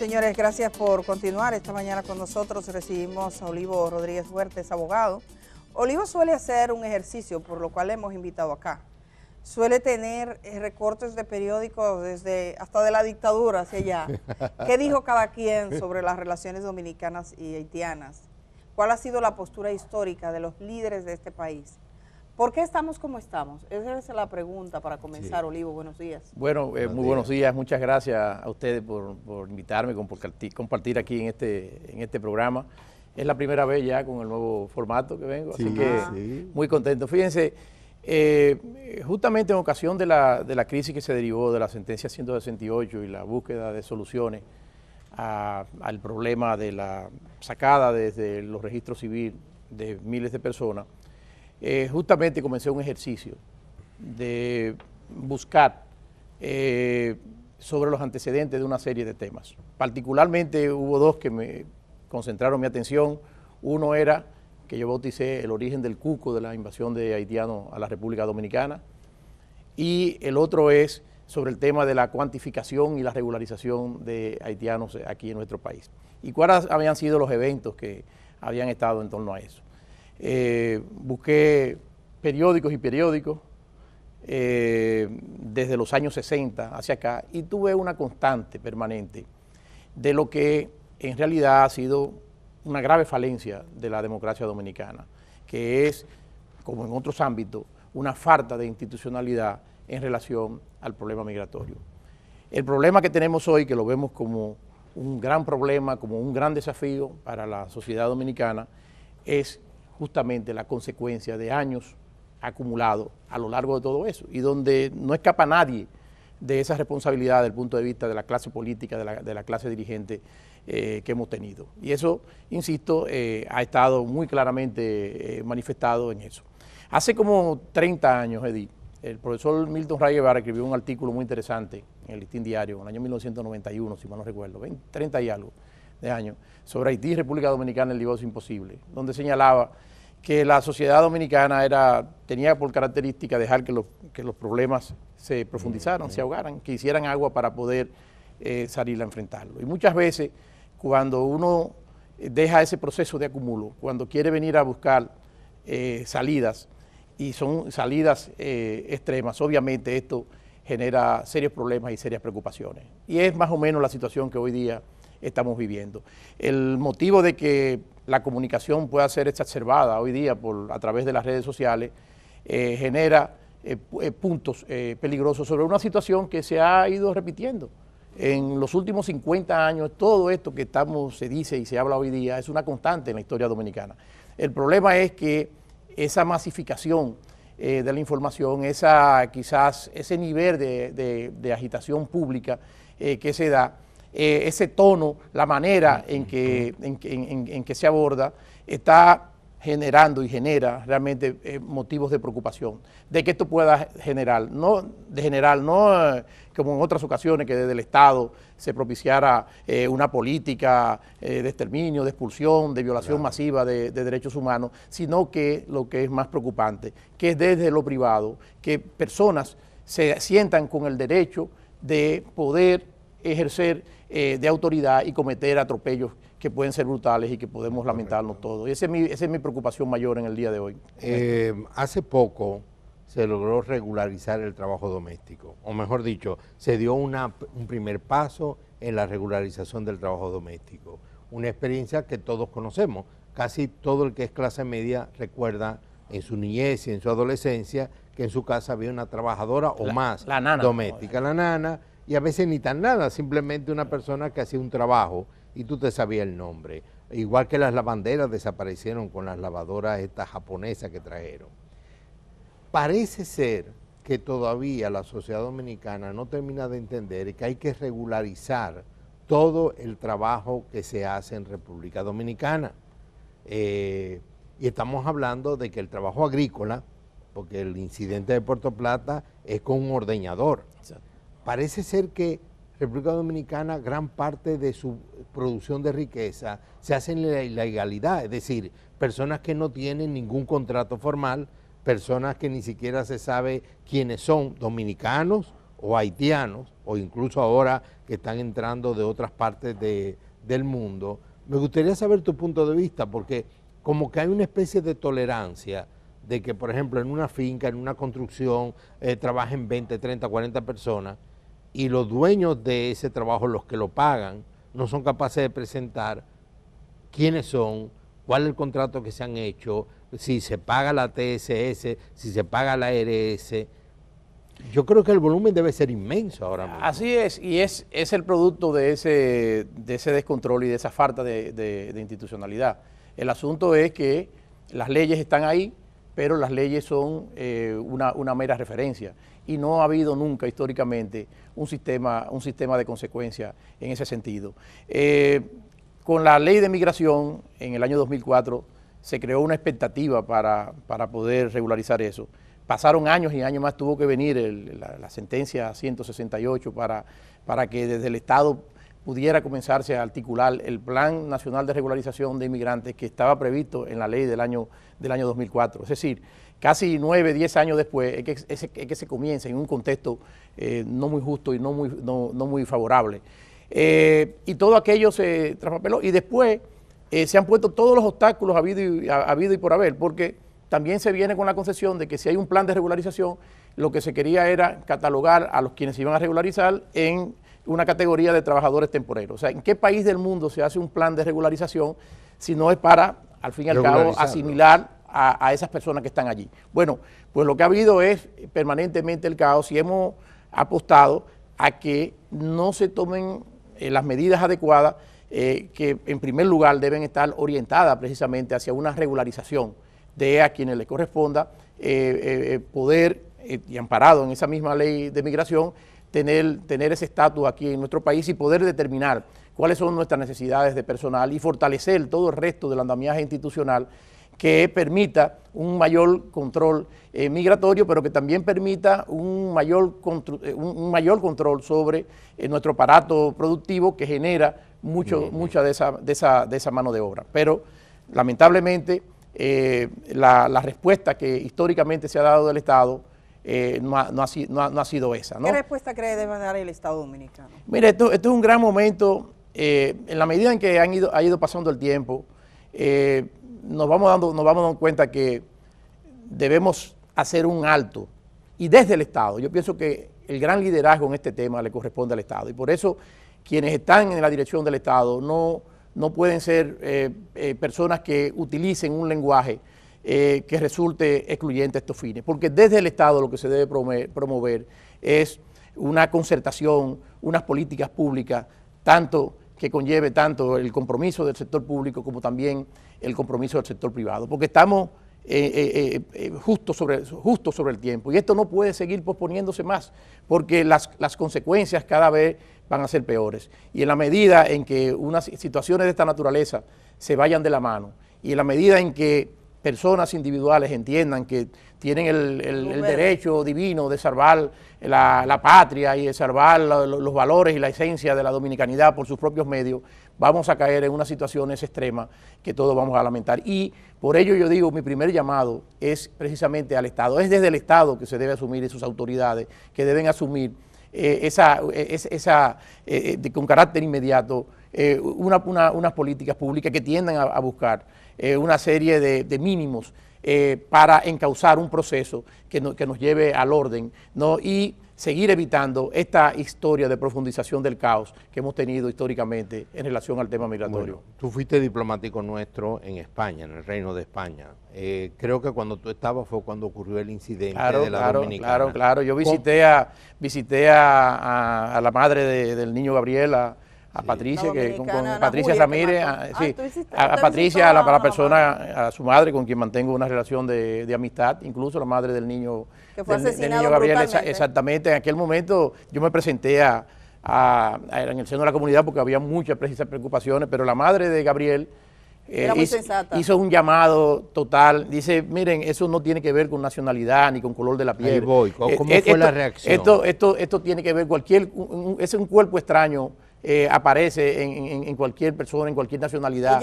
Señores, gracias por continuar. Esta mañana con nosotros recibimos a Olivo Rodríguez Huertes, abogado. Olivo suele hacer un ejercicio, por lo cual hemos invitado acá. Suele tener eh, recortes de periódicos desde hasta de la dictadura hacia allá. ¿Qué dijo cada quien sobre las relaciones dominicanas y haitianas? ¿Cuál ha sido la postura histórica de los líderes de este país? ¿Por qué estamos como estamos? Esa es la pregunta para comenzar, Olivo. Buenos días. Bueno, eh, muy buenos días. Muchas gracias a ustedes por, invitarme, por compartir aquí en este, en este programa. Es la primera vez ya con el nuevo formato que vengo, así que muy contento. Fíjense, eh, justamente en ocasión de la, crisis que se derivó de la sentencia 168 y la búsqueda de soluciones al problema de la sacada desde los registros civiles de miles de personas, eh, justamente comencé un ejercicio de buscar eh, sobre los antecedentes de una serie de temas. Particularmente hubo dos que me concentraron mi atención. Uno era que yo bauticé el origen del cuco de la invasión de haitianos a la República Dominicana y el otro es sobre el tema de la cuantificación y la regularización de haitianos aquí en nuestro país. ¿Y cuáles habían sido los eventos que habían estado en torno a eso? Eh, busqué periódicos y periódicos eh, desde los años 60 hacia acá y tuve una constante permanente de lo que en realidad ha sido una grave falencia de la democracia dominicana, que es, como en otros ámbitos, una falta de institucionalidad en relación al problema migratorio. El problema que tenemos hoy, que lo vemos como un gran problema, como un gran desafío para la sociedad dominicana, es justamente la consecuencia de años acumulados a lo largo de todo eso y donde no escapa nadie de esa responsabilidad desde el punto de vista de la clase política, de la, clase dirigente eh, que hemos tenido. Y eso, insisto, eh, ha estado muy claramente eh, manifestado en eso. Hace como 30 años, Edith, el profesor Milton Ray escribió un artículo muy interesante en el Listín Diario, en el año 1991, si mal no recuerdo, 20, 30 y algo de años, sobre Haití República Dominicana, el divorcio imposible, donde señalaba que la sociedad dominicana era, tenía por característica dejar que los, problemas se profundizaran, se ahogaran, que hicieran agua para poder eh, salir a enfrentarlo. Y muchas veces cuando uno eh, deja ese proceso de acumulo, cuando quiere venir a buscar eh, salidas, y son salidas extremas, obviamente esto genera serios problemas y serias preocupaciones. Y es más o menos la situación que hoy día estamos viviendo. El motivo de que la comunicación pueda ser exacerbada hoy día por, a través de las redes sociales eh, genera eh, eh, puntos peligrosos sobre una situación que se ha ido repitiendo. En los últimos 50 años, todo esto que estamos, se dice y se habla hoy día es una constante en la historia dominicana. El problema es que esa masificación de la información, esa, quizás ese nivel de, agitación pública que se da, eh, ese tono, la manera en que, en, que se aborda, está generando y genera realmente eh, motivos de preocupación, de que esto pueda generar, no de general, no eh, como en otras ocasiones que desde el Estado se propiciara una política de exterminio, de expulsión, de violación masiva de, de, derechos humanos, sino que lo que es más preocupante, que es desde lo privado, que personas se sientan con el derecho de poder ejercer eh, de autoridad y cometer atropellos que pueden ser brutales y que podemos lamentarnos todos. Y esa es, mi, preocupación mayor en el día de hoy. Eh, hace poco se logró regularizar el trabajo doméstico, o mejor dicho, se dio una, un primer paso en la regularización del trabajo doméstico, una experiencia que todos conocemos. Casi todo el que es clase media recuerda en su niñez y en su adolescencia que en su casa había una trabajadora o más la doméstica, la nana, y a veces ni tan nada, simplemente una persona que hacía un trabajo y tú te sabías el nombre. Igual que las lavanderas desaparecieron con las lavadoras estas japonesas que trajeron. Parece ser que todavía la sociedad dominicana no termina de entender que hay que regularizar todo el trabajo que se hace en República Dominicana. Eh, y estamos hablando de que el trabajo agrícola, porque el incidente de Puerto Plata es con un ordeñador parece ser que República Dominicana gran parte de su producción de riqueza se hace en la ilegalidad, es decir, personas que no tienen ningún contrato formal, personas que ni siquiera se sabe quiénes son, dominicanos o haitianos, o incluso ahora que están entrando de otras partes del mundo. Me gustaría saber tu punto de vista, porque como que hay una especie de tolerancia de que, por ejemplo, en una finca, en una construcción, eh, trabajen 20, 30, 40 personas, y los dueños de ese trabajo, los que lo pagan, no son capaces de presentar quiénes son, cuál es el contrato que se han hecho, si se paga la TSS, si se paga la e RS. Yo creo que el volumen debe ser inmenso ahora mismo. Así es, y es, es el producto de ese, de ese descontrol y de esa falta de institucionalidad. El asunto es que las leyes están ahí, pero las leyes son eh, una, mera referencia y no ha habido nunca históricamente un sistema, un sistema de consecuencia en ese sentido. Eh, con la ley de migración en el año 2004 se creó una expectativa para, poder regularizar eso. Pasaron años y años más, tuvo que venir la, sentencia 168 para, para que desde el Estado pudiera comenzarse a articular el Plan Nacional de Regularización de Inmigrantes que estaba previsto en la ley del año, del año 2004. Es decir, casi nueve, diez años después es que, se comienza en un contexto eh, no muy justo y no muy, no, muy favorable. Eh, y todo aquello se traspapeló y después eh, se han puesto todos los obstáculos habido y, habido y por haber, porque también se viene con la concesión de que si hay un plan de regularización, lo que se quería era catalogar a los quienes iban a regularizar en una categoría de trabajadores temporeros. O sea, ¿en qué país del mundo se hace un plan de regularización si no es para, al fin y al cabo, asimilar a, esas personas que están allí? Bueno, pues lo que ha habido es permanentemente el caos y hemos apostado a que no se tomen eh, las medidas adecuadas eh, que en primer lugar deben estar orientadas precisamente hacia una regularización de a quienes le corresponda eh, poder, y amparado en esa misma ley de migración, tener, ese estatus aquí en nuestro país y poder determinar cuáles son nuestras necesidades de personal y fortalecer todo el resto del andamiaje institucional que permita un mayor control eh, migratorio, pero que también permita un mayor, eh, un mayor control sobre eh, nuestro aparato productivo que genera mucho, mucha de esa, de, esa, de esa mano de obra. Pero lamentablemente la, la respuesta que históricamente se ha dado del Estado eh, no, ha, sido esa. ¿Qué respuesta cree debe dar el Estado Dominicano? Mire, esto, es un gran momento. Eh, en la medida en que han ido, ha ido pasando el tiempo, eh, nos, vamos dando, nos vamos dando cuenta que debemos hacer un alto. Y desde el Estado, yo pienso que el gran liderazgo en este tema le corresponde al Estado. Y por eso quienes están en la dirección del Estado no, no pueden ser personas que utilicen un lenguaje eh, que resulte excluyente estos fines, porque desde el Estado lo que se debe promover es una concertación, unas políticas públicas, tanto que conlleve tanto el compromiso del sector público como también el compromiso del sector privado, porque estamos eh, eh, justo, sobre, sobre el tiempo. Y esto no puede seguir posponiéndose más, porque las, las, consecuencias cada vez van a ser peores. Y en la medida en que unas situaciones de esta naturaleza se vayan de la mano, y en la medida en que personas individuales entiendan que tienen el, derecho divino de salvar la, patria y de salvar los valores y la esencia de la dominicanidad por sus propios medios, vamos a caer en una situación situaciones extremas que todos vamos a lamentar. Y por ello yo digo, mi primer llamado es precisamente al Estado. Es desde el Estado que se debe asumir y sus autoridades que deben asumir eh, esa, esa eh, eh, con carácter inmediato eh, una, unas políticas públicas que tiendan a, buscar eh, una serie de, mínimos eh, para encauzar un proceso que, que, nos lleve al orden ¿no? y seguir evitando esta historia de profundización del caos que hemos tenido históricamente en relación al tema migratorio. tú fuiste diplomático nuestro en España, en el Reino de España. creo que cuando tú estabas fue cuando ocurrió el incidente de la claro, Dominicana. Claro, claro. Yo visité a, visité a, a, la madre del niño Gabriela a Patricia, que, con, Patricia Ramírez, ah, ah, a, a, Patricia, a la, persona, a su madre con quien mantengo una relación de, amistad, incluso la madre del niño, Gabriel. Exactamente, en aquel momento yo me presenté a, en el seno de la comunidad porque había muchas precisas preocupaciones, pero la madre de Gabriel eh, hizo, un llamado total, dice, miren, eso no tiene que ver con nacionalidad ni con color de la piel. ¿Cómo eh, fue la reacción? Esto, esto, esto tiene que ver cualquier, es un cuerpo extraño eh, aparece en, cualquier persona, en cualquier nacionalidad.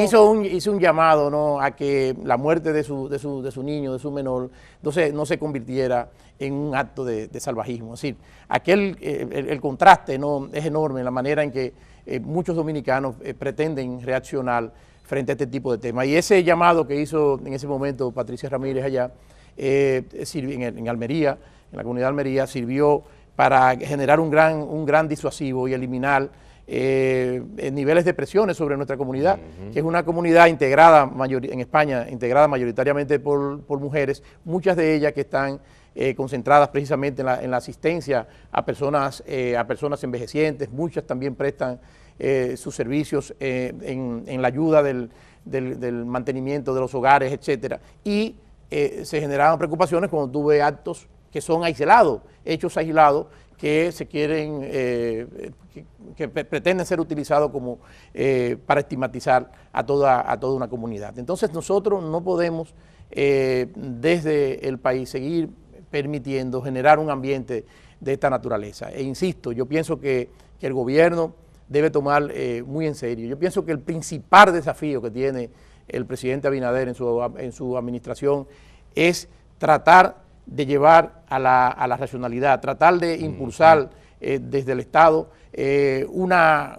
hizo un, hizo un llamado a que la muerte de su, de, su, de su niño, de su menor, no se, no se convirtiera en un acto de, salvajismo. Es decir, aquel, eh, el, contraste ¿no? es enorme en la manera en que eh, muchos dominicanos pretenden reaccionar frente a este tipo de temas. Y ese llamado que hizo en ese momento Patricia Ramírez allá, en, en Almería, en la comunidad de Almería, sirvió para generar un gran, un gran disuasivo y eliminar eh, eh, niveles de presiones sobre nuestra comunidad, que es una comunidad integrada en España, integrada mayoritariamente por, mujeres, muchas de ellas que están eh, concentradas precisamente en la, en la, asistencia a personas, a personas envejecientes, muchas también prestan sus servicios en, la ayuda del, del, mantenimiento de los hogares, etcétera. Y se generaban preocupaciones cuando tuve actos que son aislados, hechos aislados que se quieren, eh, que, pretenden ser utilizados como eh, para estigmatizar a toda, a toda una comunidad. Entonces nosotros no podemos eh, desde el país seguir permitiendo generar un ambiente de esta naturaleza. E insisto, yo pienso que, el gobierno debe tomar muy en serio. Yo pienso que el principal desafío que tiene el presidente Abinader en su, en su administración es tratar de llevar a la, a la racionalidad, tratar de mm, impulsar mm. Eh, desde el Estado eh, una,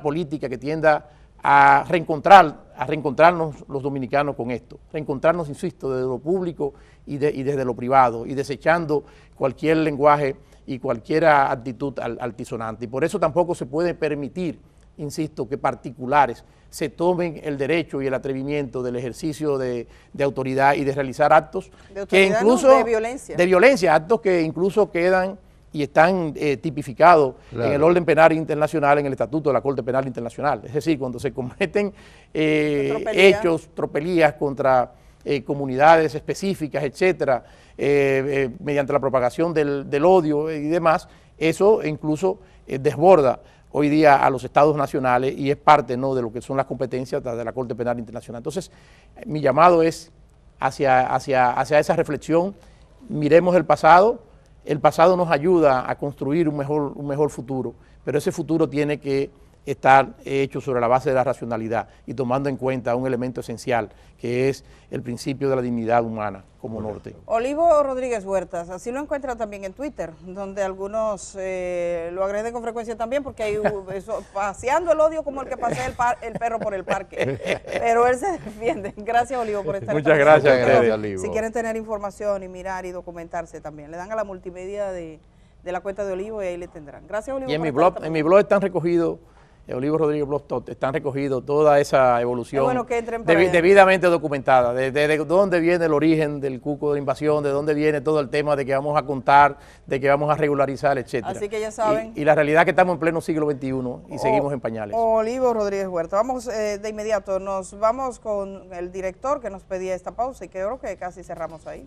política que tienda a reencontrar a reencontrarnos los dominicanos con esto, reencontrarnos, insisto, desde lo público y, y desde lo privado, y desechando cualquier lenguaje y cualquier actitud altisonante. Y por eso tampoco se puede permitir insisto, que particulares se tomen el derecho y el atrevimiento del ejercicio de, autoridad y de realizar actos de que incluso de violencia. actos que incluso quedan y están eh, tipificados en el orden penal internacional, en el estatuto de la Corte Penal Internacional. Es decir, cuando se cometen eh, hechos, tropelías contra eh, comunidades específicas, etcétera, mediante la propagación del, del odio y demás, eso incluso desborda hoy día a los estados nacionales y es parte ¿no? de lo que son las competencias de la Corte Penal Internacional. Entonces, eh, mi llamado es hacia, hacia, hacia esa reflexión, miremos el pasado, el pasado nos ayuda a construir un mejor, un mejor futuro, pero ese futuro tiene que están hechos sobre la base de la racionalidad y tomando en cuenta un elemento esencial que es el principio de la dignidad humana como norte. Olivo Rodríguez Huertas, así lo encuentra también en Twitter, donde algunos eh, lo agreden con frecuencia también porque hay paseando el odio como el que pasea el, perro por el parque. Pero él se defiende. Gracias Olivo por estar aquí. Muchas gracias, gracias Si quieren tener información y mirar y documentarse también, le dan a la multimedia de, la cuenta de Olivo y ahí le tendrán. Gracias Olivo. Y en mi blog, en mi blog están recogidos Olivo Rodríguez Blostot, están recogidos toda esa evolución debidamente documentada, de, dónde viene el origen del cuco de invasión, de dónde viene todo el tema de que vamos a contar, de que vamos a regularizar, etcétera. Así que ya saben. Y, la realidad es que estamos en pleno siglo XXI y seguimos en pañales. Olivo Rodríguez Huerta, vamos eh, de inmediato, nos vamos con el director que nos pedía esta pausa y creo que casi cerramos ahí.